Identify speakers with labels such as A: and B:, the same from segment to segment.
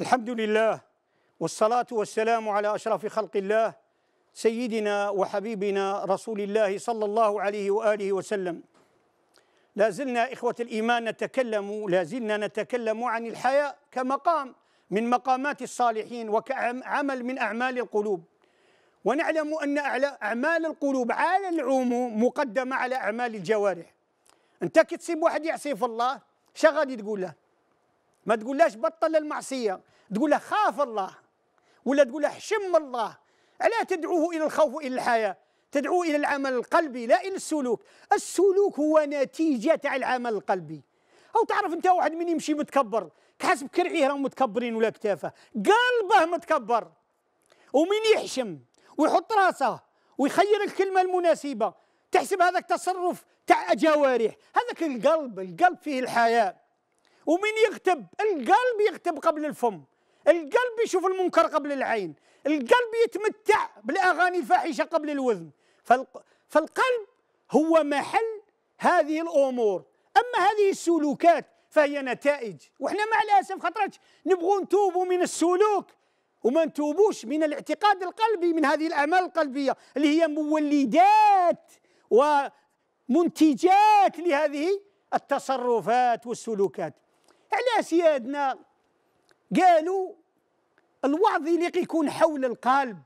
A: الحمد لله والصلاة والسلام على أشرف خلق الله سيدنا وحبيبنا رسول الله صلى الله عليه وآله وسلم لا زلنا إخوة الإيمان نتكلم لا زلنا نتكلم عن الحياة كمقام من مقامات الصالحين وكعمل من أعمال القلوب ونعلم أن أعمال القلوب على العموم مقدمة على أعمال الجوارح أنت كي واحد يعصي في الله شغل تقول له ما تقولهاش بطل المعصية تقول له خاف الله ولا تقول له حشم الله ألا تدعوه إلى الخوف وإلى الحياة تدعوه إلى العمل القلبي لا إلى السلوك السلوك هو نتيجة تاع العمل القلبي أو تعرف أنت واحد من يمشي متكبر كحسب كرعيه راهم متكبرين ولا كتافه قلبه متكبر ومن يحشم ويحط راسه ويخير الكلمة المناسبة تحسب هذاك تصرف تاع جوارح هذاك القلب القلب فيه الحياة ومين يغتب القلب يغتب قبل الفم القلب يشوف المنكر قبل العين القلب يتمتع بالأغاني الفاحشة قبل الوذن فالقلب هو محل هذه الأمور أما هذه السلوكات فهي نتائج وإحنا مع الأسف خطرة نبغوا نتوبوا من السلوك وما نتوبوش من الاعتقاد القلبي من هذه الأعمال القلبية اللي هي مولدات ومنتجات لهذه التصرفات والسلوكات على سيادنا قالوا الوعظ اللي يكون حول القلب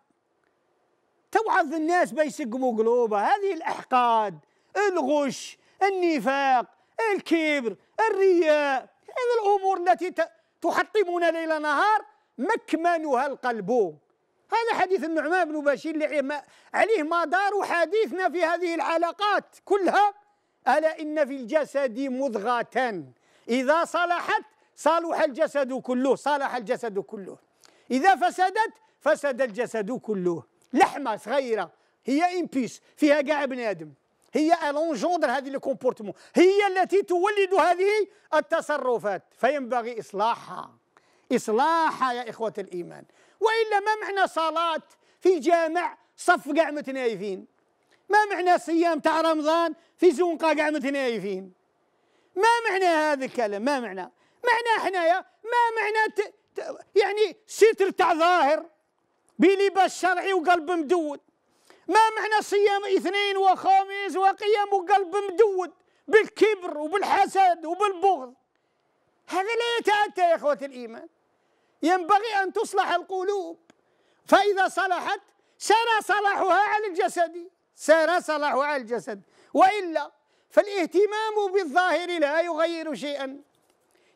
A: توعظ الناس بيسقموا قلوبها هذه الأحقاد الغش النفاق الكبر الرياء هذه الأمور التي تحطمنا ليل نهار مكمنها القلب هذا حديث النعمان بن بشير اللي عليه مدار حديثنا في هذه العلاقات كلها ألا إن في الجسد مضغة إذا صلحت صلح الجسد كله صلح الجسد كله إذا فسدت فسد الجسد كله لحمة صغيرة هي إن بيس فيها قاع بني آدم هي الانجوندر هذه الكومبورتمون هي التي تولد هذه التصرفات فينبغي إصلاحها إصلاحها يا إخوة الإيمان وإلا ما معنى صلاة في جامع صف قاع متنايفين ما معنى صيام تاع رمضان في زنقة قاع متنايفين ما معنى هذا الكلام ما معنى معنى حنايا ما معنى ت... ت... يعني ستر تاع ظاهر بلباس شرعي وقلب مدود ما معنى صيام اثنين وخميس وقيام وقلب مدود بالكبر وبالحسد وبالبغض هذا لا يتأتى يا إخوة الإيمان ينبغي أن تصلح القلوب فإذا صلحت سار صلاحها على الجسد سار صلاحها على الجسد وإلا فالاهتمام بالظاهر لا يغير شيئا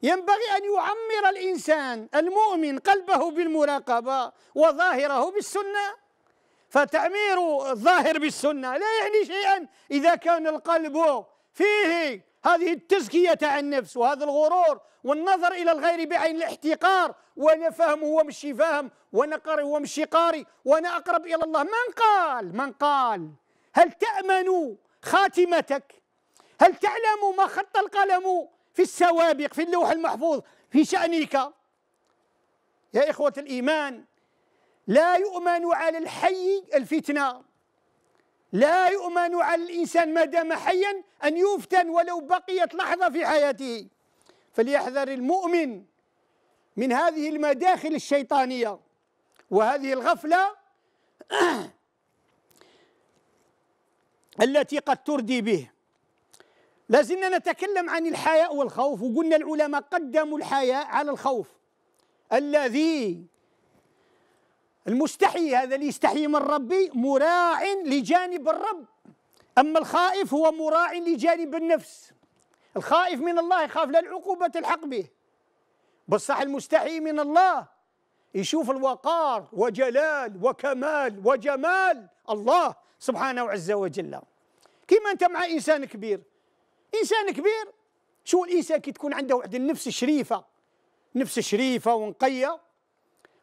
A: ينبغي أن يعمر الإنسان المؤمن قلبه بالمراقبة وظاهره بالسنة فتعمير الظاهر بالسنة لا يعني شيئا إذا كان القلب فيه هذه التزكية عن النفس وهذا الغرور والنظر إلى الغير بعين الاحتقار وأنا فاهم هو مشي فاهم وأنا قاري هو مشي قاري وأنا أقرب إلى الله من قال من قال هل تأمن خاتمتك هل تعلم ما خط القلم في السوابق في اللوح المحفوظ في شأنك يا إخوة الإيمان لا يؤمن على الحي الفتنة لا يؤمن على الإنسان ما دام حيا أن يفتن ولو بقيت لحظة في حياته فليحذر المؤمن من هذه المداخل الشيطانية وهذه الغفلة التي قد تردي به لازلنا نتكلم عن الحياء والخوف وقلنا العلماء قدموا الحياء على الخوف الذي المستحي هذا اللي يستحي من ربي مراع لجانب الرب أما الخائف هو مراع لجانب النفس الخائف من الله يخاف لا العقوبة تلحق به بصح المستحي من الله يشوف الوقار وجلال وكمال وجمال الله سبحانه وعز وجل كيما أنت مع إنسان كبير انسان كبير شو الانسان كي تكون عنده واحد النفس شريفه نفس شريفه ونقيه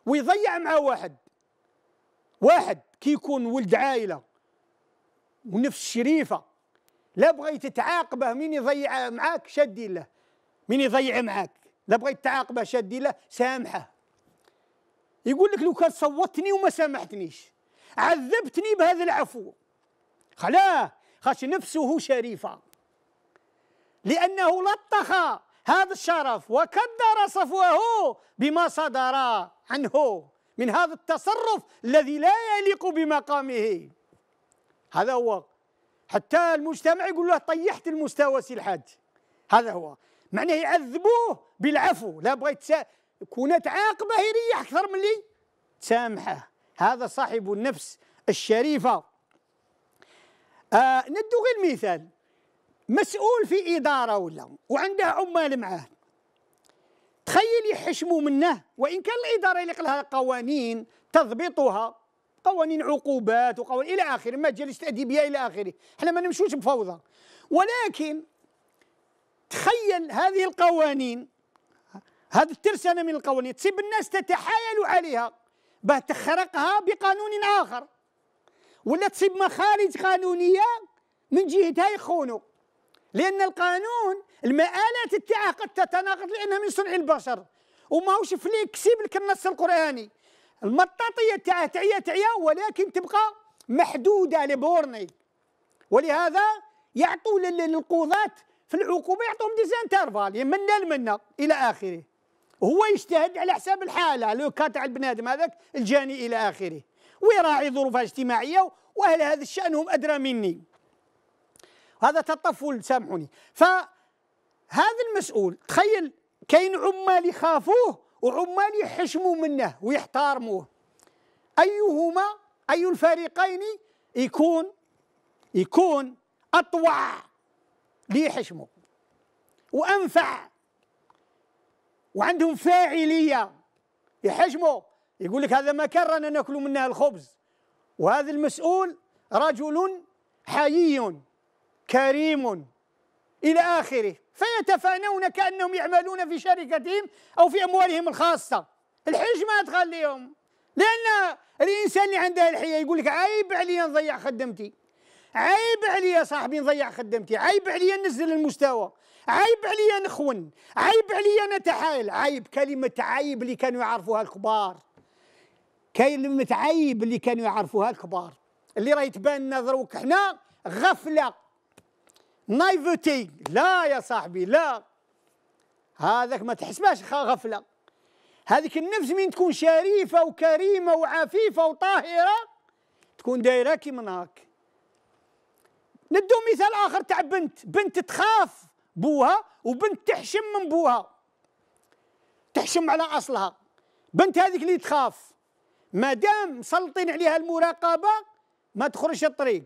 A: ويضيع مع واحد واحد كي يكون ولد عائله ونفس شريفه لا بغيت تعاقبه من يضيع معاك شدي له من يضيع معاك لا بغيت تعاقبه شدي له سامحه يقول لك لو كان صوتني وما سامحتنيش عذبتني بهذا العفو خلاه خاش نفسه شريفه لأنه لطخ هذا الشرف وكدر صفوه بما صدر عنه من هذا التصرف الذي لا يليق بمقامه هذا هو حتى المجتمع يقول له طيحت المستوى سي الحاج هذا هو معناه يعذبوه بالعفو لا بغيت كونت عاقبه تعاقبه يريح اكثر من اللي تسامحه هذا صاحب النفس الشريفه آه ندو غير مثال مسؤول في إدارة ولا وعنده عمال معاه تخيل يحشموا منه وإن كان الإدارة اللي لها قوانين تضبطها قوانين عقوبات وقوانين إلى آخره مجالس تأديبية إلى آخره احنا ما نمشوش بفوضى ولكن تخيل هذه القوانين هذه الترسانة من القوانين تسيب الناس تتحايل عليها باه تخرقها بقانون آخر ولا تصيب مخارج قانونية من جهتها يخونوا لأن القانون المآلات تاعه قد تتناقض لأنها من صنع البشر وماهوش فليكسيبل كالنص القرآني المطاطية تاعه تعيا تعيا ولكن تبقى محدودة لبورني ولهذا يعطوا للقضاة في العقوبة يعطوهم ديزانترفال منا لمنا إلى آخره هو يجتهد على حساب الحالة لو تاع البنادم هذاك الجاني إلى آخره ويراعي ظروفها اجتماعية وأهل هذا الشأن هم أدرى مني وهذا تطفل سامحوني فهذا المسؤول تخيل كاين عمال يخافوه وعمال يحشموا منه ويحتارموه ايهما اي الفريقين يكون يكون اطوع ليحشموا وانفع وعندهم فاعليه يحشموا يقول لك هذا مكان رانا ناكلوا منه الخبز وهذا المسؤول رجل حيي كريم إلى آخره فيتفانون كأنهم يعملون في شركتهم أو في أموالهم الخاصة الحج ما تخليهم لأن الإنسان اللي عنده الحية يقول لك عيب علي نضيع خدمتي عيب علي صاحبي نضيع خدمتي عيب علي ننزل المستوى عيب علي نخون عيب علي نتحايل عيب كلمة عيب اللي كانوا يعرفوها الكبار كلمة عيب اللي كانوا يعرفوها الكبار اللي راهي تبان لنا حنا غفلة نايفوتي لا يا صاحبي لا هذاك ما تحسبهاش غفله هذيك النفس من تكون شريفه وكريمه وعفيفه وطاهره تكون دايره كي من هاك ندو مثال اخر تاع بنت بنت تخاف بوها وبنت تحشم من بوها تحشم على اصلها بنت هذيك اللي تخاف مادام مسلطين عليها المراقبه ما تخرجش الطريق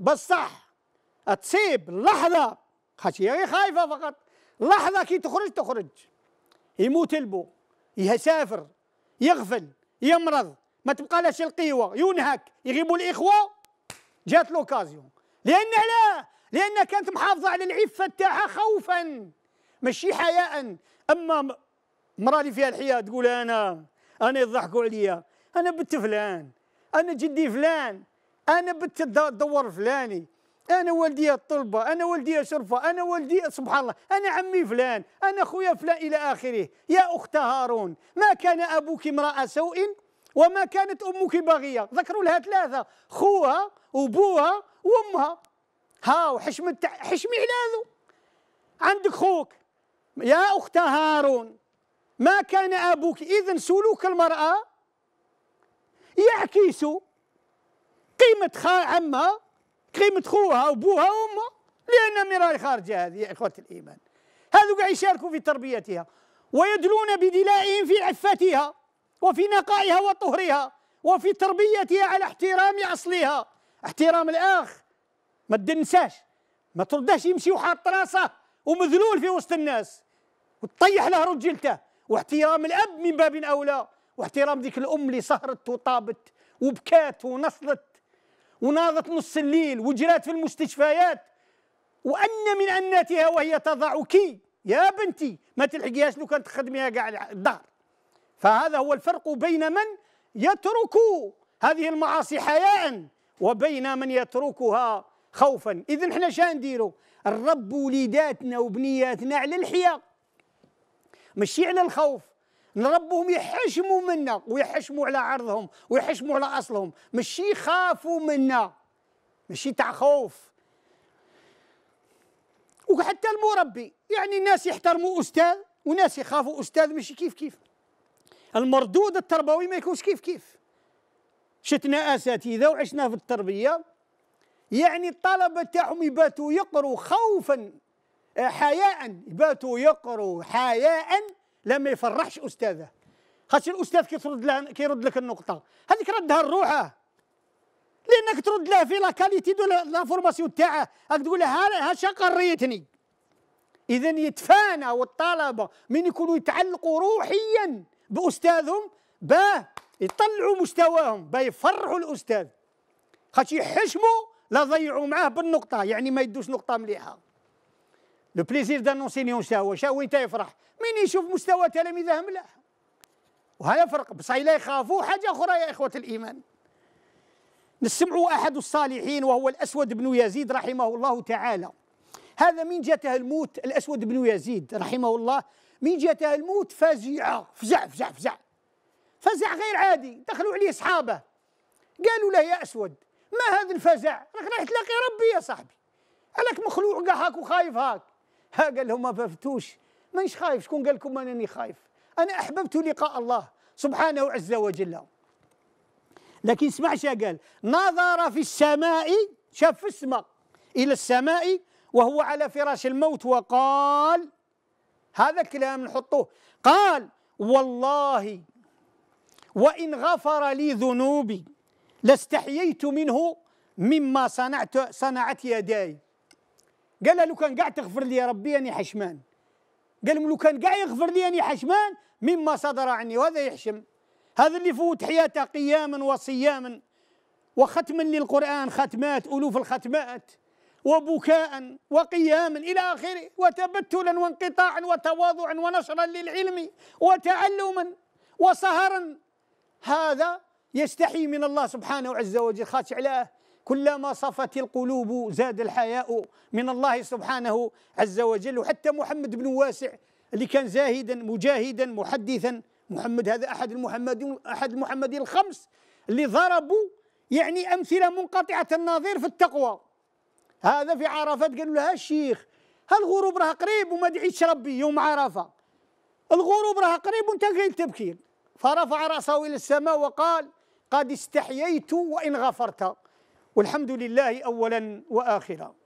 A: بصح تصيب لحظة هي خايفة فقط لحظة كي تخرج تخرج يموت البو يسافر يغفل يمرض ما تبقى لاش القيوة ينهك يغيبوا الإخوة جات لوكازيون لأن لا لأن كانت محافظة على العفة تاعها خوفا ماشي حياء أما مرأة اللي فيها الحياة تقول أنا أنا يضحكوا عليا أنا بنت فلان أنا جدي فلان أنا بنت الدور فلاني انا والدي الطلبه انا والدي شرفه انا والدي سبحان الله انا عمي فلان انا خويا فلان الى اخره يا اخت هارون ما كان ابوك امراه سوء وما كانت امك بغيه ذكروا لها ثلاثه خوها وبوها وامها ها وحشم التع... حشمي على ذو عندك خوك يا اخت هارون ما كان ابوك اذا سلوك المراه يعكس قيمه عمها قيمة خوها وبوها وامها لأن مراري خارجة هذه يا إخوة الإيمان هذو قاعد يشاركوا في تربيتها ويدلون بدلائهم في عفتها وفي نقائها وطهرها وفي تربيتها على احترام أصلها احترام الأخ ما تنساش ما تردهش يمشي وحاط راسه ومذلول في وسط الناس وتطيح له رجلته واحترام الأب من باب أولى واحترام ذيك الأم اللي سهرت وطابت وبكات ونصلت وناضت نص الليل وجرات في المستشفيات وان من اناتها وهي تضعك يا بنتي ما تلحقيهاش لو كانت تخدميها كاع الدهر فهذا هو الفرق بين من يترك هذه المعاصي حياء وبين من يتركها خوفا اذا احنا شنو نديروا الرب وليداتنا وبنياتنا على الحياء ماشي على الخوف ربهم يحشموا منا ويحشموا على عرضهم ويحشموا على اصلهم ماشي يخافوا منا ماشي تاع خوف وحتى المربي يعني الناس يحترموا استاذ وناس يخافوا استاذ ماشي كيف كيف المردود التربوي ما يكونش كيف كيف شتنا اساتذه وعشنا في التربيه يعني الطلبه تاعهم يباتوا يقروا خوفا آه، حياء يباتوا يقروا حياء لا ما يفرحش استاذه خاص الاستاذ كيرد لها كيرد لك النقطه هذيك ردها لروحه لانك ترد له في لا كاليتي دو لا فورماسيون تاعه راك تقول له ها قريتني اذا يتفانى والطلبه من يكونوا يتعلقوا روحيا باستاذهم باه يطلعوا مستواهم باه يفرحوا الاستاذ خاطر يحشموا لا ضيعوا معاه بالنقطه يعني ما يدوش نقطه مليحه لو بليزير دانونسي ليون شاو شاو هو انت يفرح مين يشوف مستوى تلاميذه ملاح وهذا فرق بصح لا يخافوا حاجه اخرى يا اخوه الايمان نسمعوا احد الصالحين وهو الاسود بن يزيد رحمه الله تعالى هذا من جاته الموت الاسود بن يزيد رحمه الله من جاته الموت فزع فزع فزع فزع فزع غير عادي دخلوا عليه اصحابه قالوا له يا اسود ما هذا الفزع راك رايح تلاقي ربي يا صاحبي عليك مخلوع كاع هاك وخايف هاك ها قال لهم ما ففتوش مانيش خايف شكون قال لكم انني خايف انا احببت لقاء الله سبحانه عز وجل لكن اسمع شا قال نظر في السماء شاف في السماء الى السماء وهو على فراش الموت وقال هذا الكلام نحطوه قال والله وان غفر لي ذنوبي لاستحييت منه مما صنعت صنعت يداي قال لو كان قاع تغفر لي ربي اني حشمان قال لو كان قاع يغفر لي اني حشمان مما صدر عني وهذا يحشم هذا اللي فوت حياته قياما وصياما وختما للقران ختمات الوف الختمات وبكاء وقياما الى اخره وتبتلا وانقطاعا وتواضعا ونشرا للعلم وتعلما وسهرا هذا يستحي من الله سبحانه عز وجل خاشع له كلما صفت القلوب زاد الحياء من الله سبحانه عز وجل وحتى محمد بن واسع اللي كان زاهدا مجاهدا محدثا محمد هذا احد المحمدين احد المحمدين الخمس اللي ضربوا يعني امثله منقطعه النظير في التقوى هذا في عرفات قالوا لها الشيخ الغروب راه قريب وما دعيتش ربي يوم عرفه الغروب راه قريب وانت قايل تبكي فرفع راسه الى السماء وقال قد استحييت وان غفرت والحمد لله أولا وآخرا